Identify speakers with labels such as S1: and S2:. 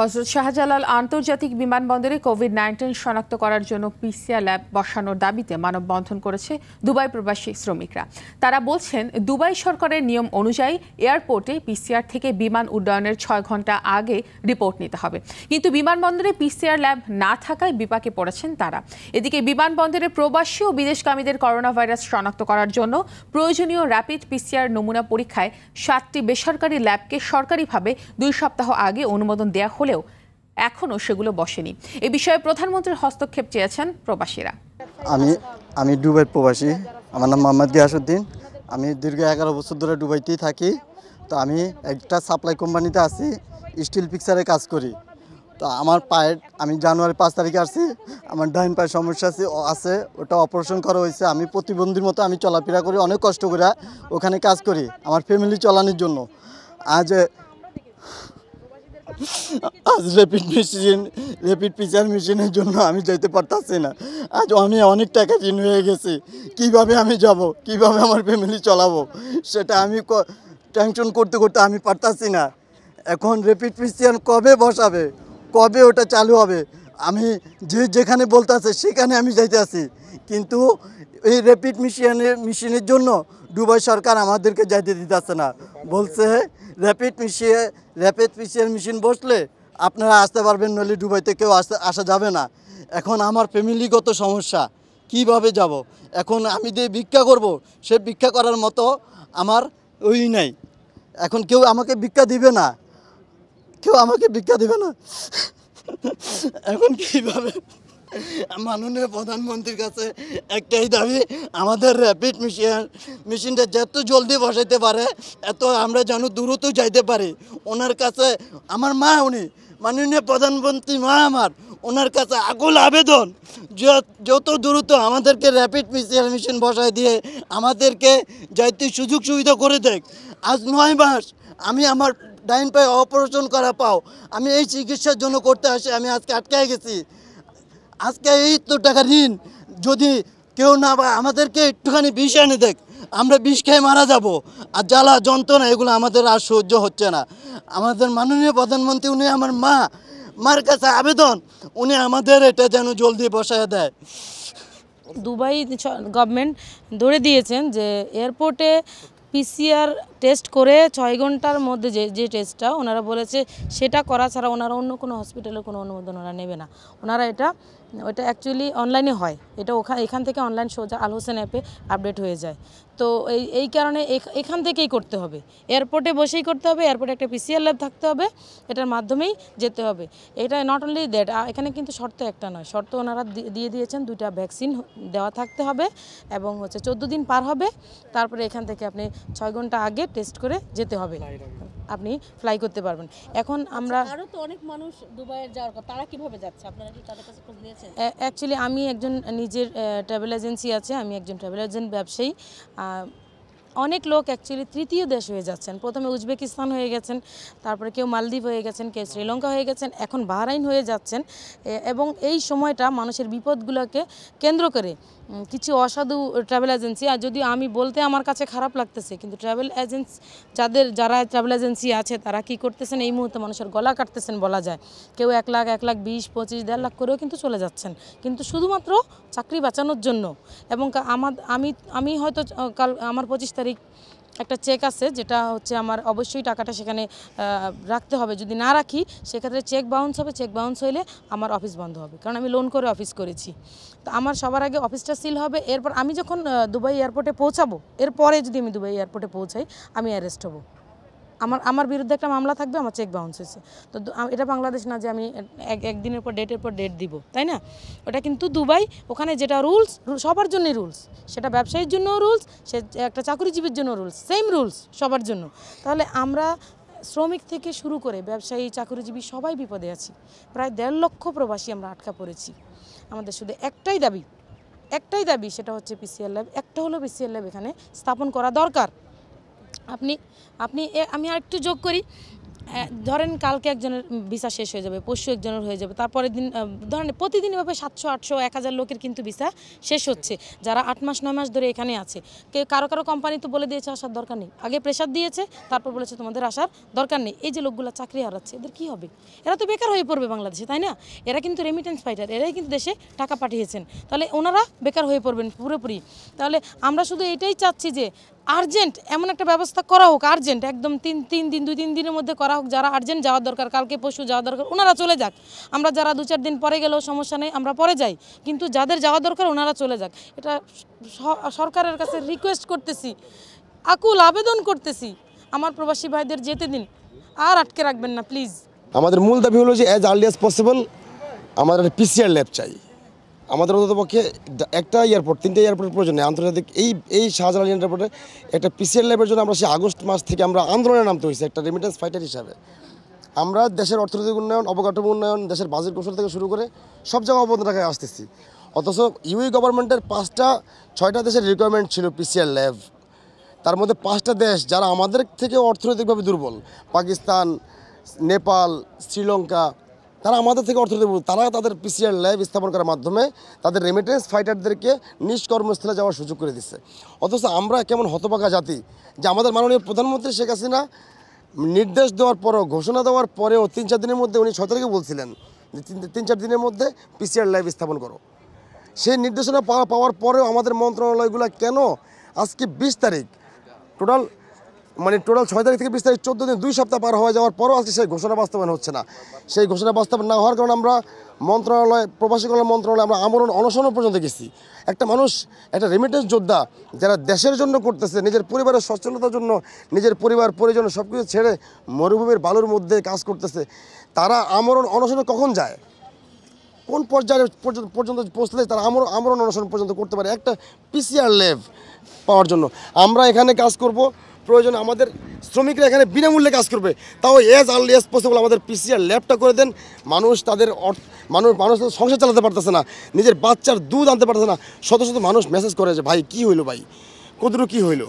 S1: হজরত শাহজালাল আন্তর্জাতিক বিমানবন্দরে কোভিড নাইন্টিন শনাক্ত করার জন্য পিসিআর ল্যাব বসানোর দাবিতে মানববন্ধন করেছে দুবাই প্রবাসী শ্রমিকরা তারা বলছেন দুবাই সরকারের নিয়ম অনুযায়ী এয়ারপোর্টে পিসিআর থেকে বিমান উড্ডয়নের ছয় ঘন্টা আগে রিপোর্ট নিতে হবে কিন্তু বিমানবন্দরে পিসিআর ল্যাব না থাকায় বিপাকে পড়েছেন তারা এদিকে বিমানবন্দরে প্রবাসী ও বিদেশগামীদের করোনা ভাইরাস শনাক্ত করার জন্য প্রয়োজনীয় র্যাপিড পিসিআর নমুনা পরীক্ষায় সাতটি বেসরকারি ল্যাবকে সরকারিভাবে দুই সপ্তাহ আগে অনুমোদন দেওয়া হলেও এখনও সেগুলো বসেনি এ বিষয়ে প্রধানমন্ত্রীর হস্তক্ষেপ চেয়েছেন প্রবাসীরা
S2: আমি আমি ডুবাই প্রবাসী আমার নাম মোহাম্মদ গিয়াসুদ্দিন আমি দীর্ঘ এগারো বছর ধরে ডুবাইতেই থাকি তো আমি একটা সাপ্লাই কোম্পানিতে আছি স্টিল পিকচারে কাজ করি তো আমার পায়ের আমি জানুয়ারি পাঁচ তারিখে আসছি আমার ডাইন পায়ের সমস্যা আছে আছে ওটা অপারেশন করা হয়েছে আমি প্রতিবন্ধীর মতো আমি চলাফেরা করি অনেক কষ্ট করে ওখানে কাজ করি আমার ফ্যামিলি চলানোর জন্য আজ আজ র্যাপিড মেশিন র্যাপিড পিচার মেশিনের জন্য আমি যেতে পারতাছি না আজ আমি অনেক টাকা ঋণ হয়ে গেছি কিভাবে আমি যাব কিভাবে আমার ফ্যামিলি চলাবো সেটা আমি টেনশন করতে করতে আমি পারতাছি না এখন র্যাপিড পিচিয়ান কবে বসাবে কবে ওটা চালু হবে আমি যে যেখানে বলতে আছে সেখানে আমি যাইতে আসি কিন্তু এই র্যাপিড মেশিনের মেশিনের জন্য দুবাই সরকার আমাদেরকে যাইতে দিতেছে না বলছে র্যাপিড মিশিয়ে র্যাপিড মিশিয়ে মেশিন বসলে আপনারা আসতে পারবেন নইলে দুবাইতে কেউ আসতে আসা যাবে না এখন আমার ফ্যামিলিগত সমস্যা কিভাবে যাব। এখন আমি যে ভিক্ষা করব সে ভিক্ষা করার মতো আমার ওই নাই এখন কেউ আমাকে ভিক্ষা দিবে না কেউ আমাকে ভিক্ষা দিবে না এখন কীভাবে মাননীয় প্রধানমন্ত্রীর কাছে একটাই দাবি আমাদের র্যাপিড মেশিন মেশিনটা যত জলদি বসাইতে পারে এত আমরা যেন দূরত যাইতে পারি ওনার কাছে আমার মা উনি মাননীয় প্রধানমন্ত্রী মা আমার ওনার কাছে আকুল আবেদন যত দ্রুত আমাদেরকে র্যাপিড মিসাইল মেশিন বসায় দিয়ে আমাদেরকে যাইতে সুযোগ সুবিধা করে দেখ আজ নয় মাস আমি আমার ডাইন পায়ে অপারেশন করা পাও আমি এই চিকিৎসার জন্য করতে আসি আমি আজকে আটকায় গেছি আজকে এই তো টাকা ঋণ যদি কেউ না বা আমাদেরকে একটুখানি বিষ এনে দেখ আমরা বিষ খেয়ে মারা যাব আর জ্বালা যন্ত্রণা এগুলো আমাদের আর সহ্য হচ্ছে না আমাদের মাননীয় প্রধানমন্ত্রী উনি আমার মা
S1: মার কাছে আবেদন উনি আমাদের
S2: এটা যেন জলদি বসায় দেয়
S1: দুবাই গভর্নমেন্ট ধরে দিয়েছেন যে এয়ারপোর্টে পিসিআর টেস্ট করে ছয় ঘন্টার মধ্যে যে যে টেস্টটা ওনারা বলেছে সেটা করা ছাড়া ওনারা অন্য কোনো হসপিটালে কোনো অনুমোদন ওনারা নেবে না ওনারা এটা ওটা অ্যাকচুয়ালি অনলাইনে হয় এটা ওখান এখান থেকে অনলাইন সোজা আল হোসেন অ্যাপে আপডেট হয়ে যায় তো এই এই কারণে এখান থেকেই করতে হবে এয়ারপোর্টে বসেই করতে হবে এয়ারপোর্টে একটা পিসিআর ল্যাব থাকতে হবে এটার মাধ্যমেই যেতে হবে এটা নট অনলি দ্যাট এখানে কিন্তু শর্ত একটা নয় শর্ত ওনারা দিয়ে দিয়েছেন দুইটা ভ্যাকসিন দেওয়া থাকতে হবে এবং হচ্ছে চোদ্দো দিন পার হবে তারপরে এখান থেকে আপনি ছয় ঘন্টা আগে টেস্ট করে যেতে হবে আপনি ফ্লাই করতে পারবেন এখন আচ্ছা, আমরা আরও তো অনেক মানুষ দুবাইয়ের যাওয়ার কথা তারা কিভাবে যাচ্ছে আপনারা কি তাদের কাছে খোঁজ নিয়েছেন অ্যাকচুয়ালি আমি একজন নিজের ট্রাভেল এজেন্সি আছে আমি একজন ট্রাভেল এজেন্ট ব্যবসায়ী অনেক লোক অ্যাকচুয়ালি তৃতীয় দেশ হয়ে যাচ্ছেন প্রথমে উজবেকিস্তান হয়ে গেছেন তারপরে কেউ মালদ্বীপ হয়ে গেছেন কেউ শ্রীলঙ্কা হয়ে গেছেন এখন বাহরাইন হয়ে যাচ্ছেন এবং এই সময়টা মানুষের বিপদগুলোকে কেন্দ্র করে কিছু অসাধু ট্রাভেল এজেন্সি আর যদি আমি বলতে আমার কাছে খারাপ লাগতেছে কিন্তু ট্রাভেল এজেন্সি যাদের যারা ট্রাভেল এজেন্সি আছে তারা কি করতেছেন এই মুহূর্তে মানুষের গলা কাটতেছেন বলা যায় কেউ এক লাখ এক লাখ বিশ পঁচিশ দেড় লাখ করেও কিন্তু চলে যাচ্ছেন কিন্তু শুধুমাত্র চাকরি বাঁচানোর জন্য এবং আমার আমি আমি হয়তো কাল আমার পঁচিশ তারিখ একটা চেক আছে যেটা হচ্ছে আমার অবশ্যই টাকাটা সেখানে রাখতে হবে যদি না রাখি সেক্ষেত্রে চেক বাউন্স হবে চেক বাউন্স হইলে আমার অফিস বন্ধ হবে কারণ আমি লোন করে অফিস করেছি তো আমার সবার আগে অফিসটা সিল হবে এরপর আমি যখন দুবাই এয়ারপোর্টে পৌঁছাবো এরপরে যদি আমি দুবাই এয়ারপোর্টে পৌঁছাই আমি অ্যারেস্ট হবো আমার আমার বিরুদ্ধে একটা মামলা থাকবে আমার চেক বাউন্স হয়েছে তো এটা বাংলাদেশ না যে আমি এক একদিনের পর ডেটের পর ডেট দিব তাই না ওটা কিন্তু দুবাই ওখানে যেটা রুলস সবার জন্যই রুলস সেটা ব্যবসায়ীর জন্যও রুলস সে একটা চাকরিজীবীর জন্য রুলস সেম রুলস সবার জন্য তাহলে আমরা শ্রমিক থেকে শুরু করে ব্যবসায়ী চাকরিজীবী সবাই বিপদে আছি প্রায় দেড় লক্ষ প্রবাসী আমরা আটকা পড়েছি আমাদের শুধু একটাই দাবি একটাই দাবি সেটা হচ্ছে পিসিএল ল্যাব একটা হলো পিসিএল ল্যাব এখানে স্থাপন করা দরকার আপনি আপনি আমি আর একটু যোগ করি ধরেন কালকে একজনের ভিসা শেষ হয়ে যাবে পরশু একজনের হয়ে যাবে তারপরের দিন ধরেন প্রতিদিন এভাবে সাতশো আটশো এক হাজার লোকের কিন্তু ভিসা শেষ হচ্ছে যারা আট মাস নয় মাস ধরে এখানে আছে কে কারো কারো কোম্পানি তো বলে দিয়েছে আসার দরকার নেই আগে প্রেশার দিয়েছে তারপর বলেছে তোমাদের আসার দরকার নেই এই যে লোকগুলো চাকরি হারাচ্ছে এদের কি হবে এরা তো বেকার হয়ে পড়বে বাংলাদেশে তাই না এরা কিন্তু রেমিটেন্স ফাইটার এরাই কিন্তু দেশে টাকা পাঠিয়েছেন তাহলে ওনারা বেকার হয়ে পড়বেন পুরোপুরি তাহলে আমরা শুধু এটাই চাচ্ছি যে আর্জেন্ট এমন একটা ব্যবস্থা করা হোক আর্জেন্ট একদম তিন তিন দিন দুই তিন দিনের মধ্যে করা হোক যারা আর্জেন্ট যাওয়ার দরকার কালকে পশু যাওয়া দরকার ওনারা চলে যাক আমরা যারা দু চার দিন পরে গেলেও সমস্যা নেই আমরা পরে যাই কিন্তু যাদের যাওয়া দরকার ওনারা চলে যাক এটা সরকারের কাছে রিকোয়েস্ট করতেছি আকুল আবেদন করতেছি আমার প্রবাসী ভাইদের যেতে দিন আর আটকে রাখবেন না প্লিজ
S3: আমাদের মূল দাবি হলো যে অ্যাজ আর্লি অ্যাজ পসিবল আমাদের পিসিআর ল্যাব চাই আমাদের অন্ততপক্ষে একটা এয়ারপোর্ট তিনটা এয়ারপোর্টের প্রয়োজন নেই আন্তর্জাতিক এই এই শাহজালাল এয়ারপোর্টে একটা পিসিএল ল্যাবের জন্য আমরা সেই আগস্ট মাস থেকে আমরা আন্দোলনে নামতে হয়েছি একটা রেমিটেন্স ফাইটার হিসাবে আমরা দেশের অর্থনৈতিক উন্নয়ন অবকাঠামো উন্নয়ন দেশের বাজেট কৌশল থেকে শুরু করে সব জায়গায় অবদান রাখায় আসতেছি অথচ ইউই গভর্নমেন্টের পাঁচটা ছয়টা দেশের রিকোয়ারমেন্ট ছিল পিসিএল ল্যাব তার মধ্যে পাঁচটা দেশ যারা আমাদের থেকে অর্থনৈতিকভাবে দুর্বল পাকিস্তান নেপাল শ্রীলঙ্কা তারা আমাদের থেকে অর্থ দেবে তারা তাদের পিসিআর ল্যাব স্থাপন করার মাধ্যমে তাদের রেমিটেন্স ফাইটারদেরকে নিষ্কর্মস্থলে যাওয়ার সুযোগ করে দিচ্ছে অথচ আমরা কেমন হতবাকা জাতি যে আমাদের মাননীয় প্রধানমন্ত্রী শেখ হাসিনা নির্দেশ দেওয়ার পরও ঘোষণা দেওয়ার পরেও তিন চার দিনের মধ্যে উনি ছয় তারিখে বলছিলেন যে তিন চার দিনের মধ্যে পিসিআর ল্যাব স্থাপন করো সেই নির্দেশনা পাওয়া পাওয়ার পরেও আমাদের মন্ত্রণালয়গুলো কেন আজকে বিশ তারিখ টোটাল মানে টোটাল ছয় তারিখ থেকে বিশ তারিখ চোদ্দ দিন দুই সপ্তাহ পার হয়ে যাওয়ার পরও আজকে সেই ঘোষণা বাস্তবায়ন হচ্ছে না সেই ঘোষণা বাস্তবায়ন না হওয়ার কারণে আমরা মন্ত্রণালয় প্রবাসী কল্যাণ মন্ত্রণালয় আমরা আমরণ অনশন পর্যন্ত গেছি একটা মানুষ একটা রেমিটেন্স যোদ্ধা যারা দেশের জন্য করতেছে নিজের পরিবারের সচ্ছলতার জন্য নিজের পরিবার পরিজন সব কিছু ছেড়ে মরুভূমির বালুর মধ্যে কাজ করতেছে তারা আমরণ অনশনে কখন যায় কোন পর্যায়ে পর্যন্ত পর্যন্ত পৌঁছলে তারা আমরণ আমরণ অনশন পর্যন্ত করতে পারে একটা পিসিআর লেভ পাওয়ার জন্য আমরা এখানে কাজ করব প্রয়োজন আমাদের শ্রমিকরা এখানে বিনামূল্যে কাজ করবে তাও এজ আর্লি এজ পসিবল আমাদের পিসিআর ল্যাবটা করে দেন মানুষ তাদের অর্থ মানুষ মানুষ সংসার চালাতে পারতেছে না নিজের বাচ্চার দুধ আনতে পারতেছে না শত শত মানুষ মেসেজ করে যে ভাই কি হইলো ভাই কতটুকু কী হইলো